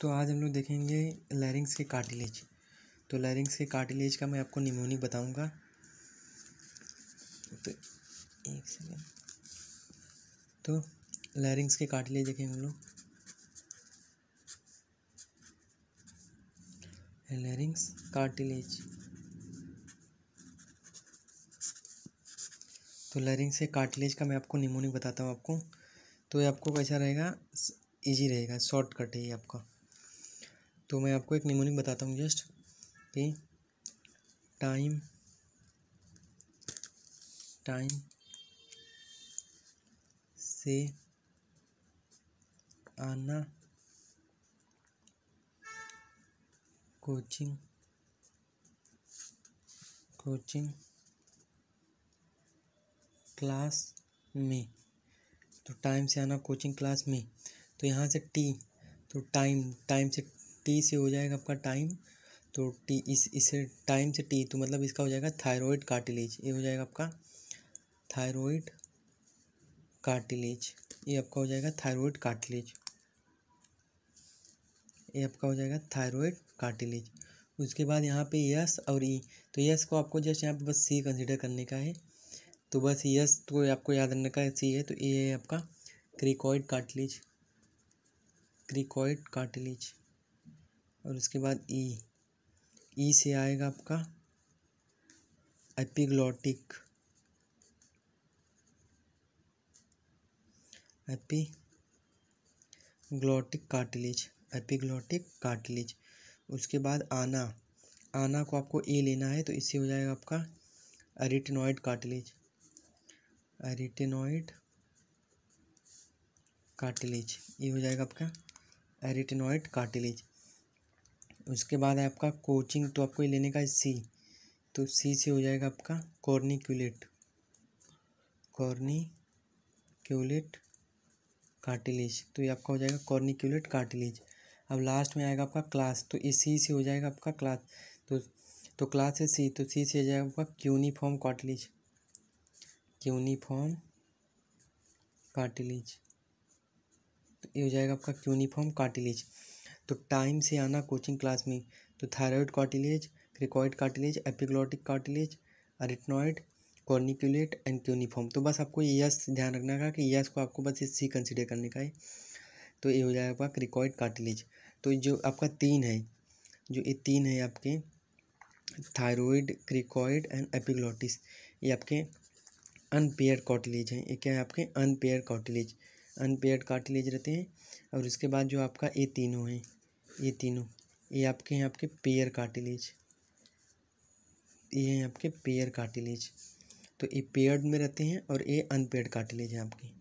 तो आज हम लोग देखेंगे लैरिंग्स के कार्टिलेज तो लैरिंग्स के कार्टिलेज का मैं आपको निमोनिक बताऊंगा तो एक सेकेंड तो लैरिंग्स के कार्टिलेज देखेंगे हम लोग लैरिंग्स कार्टिलेज तो लैरिंग्स के कार्टिलेज का मैं आपको निमोनिक बताता हूँ आपको तो ये आपको कैसा रहेगा इजी रहेगा शॉर्टकट है ये आपका तो मैं आपको एक निमोनिक बताता हूँ जस्ट कि टाइम टाइम से आना कोचिंग कोचिंग क्लास में तो टाइम से आना कोचिंग क्लास में तो यहाँ से टी तो टाइम टाइम से टी से हो जाएगा आपका टाइम तो टी इस इसे टाइम से टी तो मतलब इसका हो जाएगा थायराइड कार्टिलेज ये हो जाएगा आपका थायराइड कार्टिलेज ये आपका हो जाएगा थायराइड कार्टिलेज ये आपका हो जाएगा थायराइड कार्टिलेज उसके बाद यहाँ पे यस और ई तो यस को आपको जस्ट यहाँ पे बस सी कंसिडर करने का है तो बस यस को आपको याद रखने का सी है तो ये है आपका क्रिकॉइड कार्टिलेज क्रिकॉइड कार्टिलेज और उसके बाद ई e. ई e से आएगा आपका epiglottic glottic cartilage epiglottic cartilage उसके बाद आना आना को आपको ए लेना है तो इससे हो जाएगा आपका अरिटेनॉइड कार्टिलेज अरिटेनॉइड कार्टिलेज ये हो जाएगा आपका एरिटेनॉइड कार्टिलेज उसके बाद है आपका कोचिंग तो आपको ये लेने का सी तो सी से हो जाएगा आपका कॉर्निक्यूलेट कॉर्निक्यूलेट कार्टिलेज तो ये आपका हो जाएगा कॉर्निक्यूलेट कार्टिलेज अब लास्ट में आएगा आपका क्लास तो ए सी से हो जाएगा आपका क्लास तो तो क्लास है सी तो सी से हो जाएगा आपका क्यूनिफॉर्म कार्टिलेज क्यूनिफॉर्म कार्टिलेज तो ये हो जाएगा आपका क्यूनिफॉर्म कार्टिलेज तो टाइम से आना कोचिंग क्लास में तो thyroid cartilage cricoid cartilage epiglottic cartilage arytenoid corniculate and cuneiform तो बस आपको यस ध्यान रखना था कि यस को आपको बस इससे कंसिडर करने का है तो ये हो जाएगा आपका क्रिकॉइड कार्टिलेज तो जो आपका तीन है जो ये तीन है आपके थायरॉइड क्रिकॉइड एंड एपिग्लॉटिस ये आपके अनपेयर कार्टिलेज हैं ये क्या है आपके अनपेयर कार्टिलेज अनपेयर कार्टिलेज रहते हैं और उसके बाद जो आपका ये तीनों हैं ये तीनों ये आपके हैं आपके पेयर कार्टिलेज ये हैं आपके पेयर कार्टिलेज तो ये पेयर्ड में रहते हैं और ये अनपेयर्ड कार्टिलेज हैं आपके